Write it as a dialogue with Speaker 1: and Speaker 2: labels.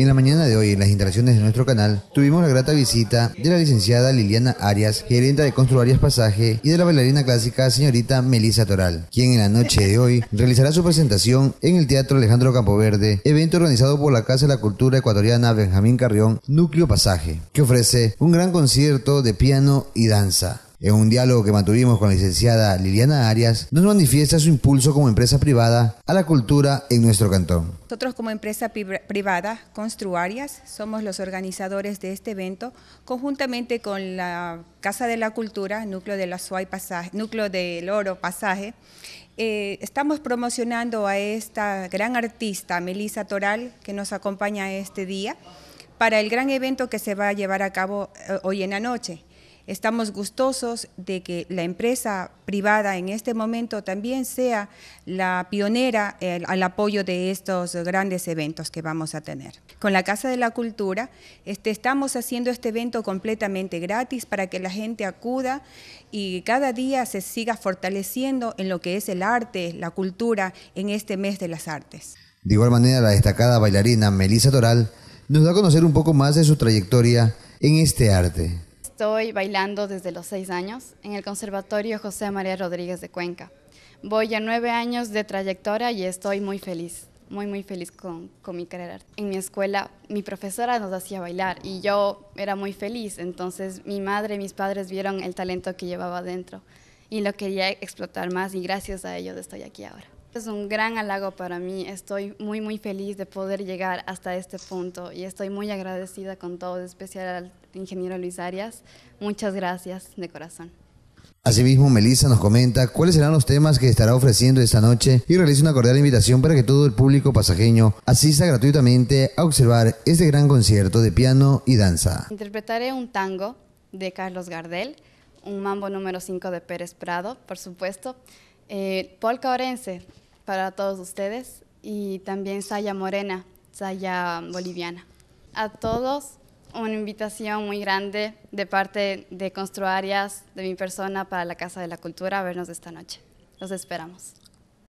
Speaker 1: En la mañana de hoy, en las interacciones de nuestro canal, tuvimos la grata visita de la licenciada Liliana Arias, gerente de Construarias Pasaje, y de la bailarina clásica señorita Melissa Toral, quien en la noche de hoy realizará su presentación en el Teatro Alejandro Campoverde, evento organizado por la Casa de la Cultura Ecuatoriana Benjamín Carrión, Núcleo Pasaje, que ofrece un gran concierto de piano y danza en un diálogo que mantuvimos con la licenciada Liliana Arias, nos manifiesta su impulso como empresa privada a la cultura en nuestro cantón.
Speaker 2: Nosotros como empresa privada, Construarias, somos los organizadores de este evento, conjuntamente con la Casa de la Cultura, Núcleo de del Oro Pasaje, eh, estamos promocionando a esta gran artista, Melissa Toral, que nos acompaña este día, para el gran evento que se va a llevar a cabo eh, hoy en la noche. Estamos gustosos de que la empresa privada en este momento también sea la pionera eh, al apoyo de estos grandes eventos que vamos a tener. Con la Casa de la Cultura este, estamos haciendo este evento completamente gratis para que la gente acuda y cada día se siga fortaleciendo en lo que es el arte, la cultura en este mes de las artes.
Speaker 1: De igual manera, la destacada bailarina Melissa Toral nos da a conocer un poco más de su trayectoria en este arte.
Speaker 2: Estoy
Speaker 3: bailando desde los seis años en el Conservatorio José María Rodríguez de Cuenca. Voy a nueve años de trayectoria y estoy muy feliz, muy muy feliz con, mi carrera. En mi escuela mi profesora nos hacía bailar y yo era muy feliz, entonces mi madre y mis padres vieron el talento que llevaba dentro y lo quería explotar más y gracias a ellos estoy aquí ahora. Es un gran halago para mí. Estoy muy, muy feliz de poder llegar hasta este punto y estoy muy agradecida con todo, en especial al ingeniero Luis Arias. Muchas gracias de corazón.
Speaker 1: Asimismo, Melissa nos comenta cuáles serán los temas que estará ofreciendo esta noche y realiza una cordial invitación para que todo el público pasajeño asista gratuitamente a observar este gran concierto de piano y danza.
Speaker 3: Interpretaré un tango de Carlos Gardel, un mambo número 5 de Pérez Prado, por supuesto, eh, polka para todos ustedes y también Saya Morena, Saya Boliviana. A todos una invitación muy grande de parte de Construarias, de mi persona, para la Casa de la Cultura, a vernos esta noche. Los esperamos.